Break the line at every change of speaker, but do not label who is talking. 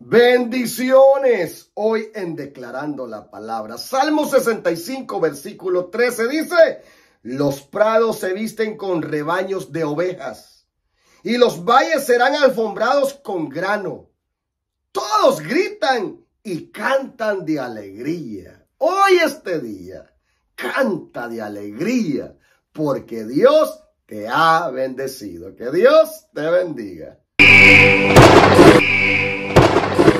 Bendiciones. Hoy en Declarando la Palabra. Salmo 65, versículo 13 dice, los prados se visten con rebaños de ovejas y los valles serán alfombrados con grano. Todos gritan y cantan de alegría. Hoy este día, canta de alegría porque Dios te ha
bendecido. Que Dios te bendiga.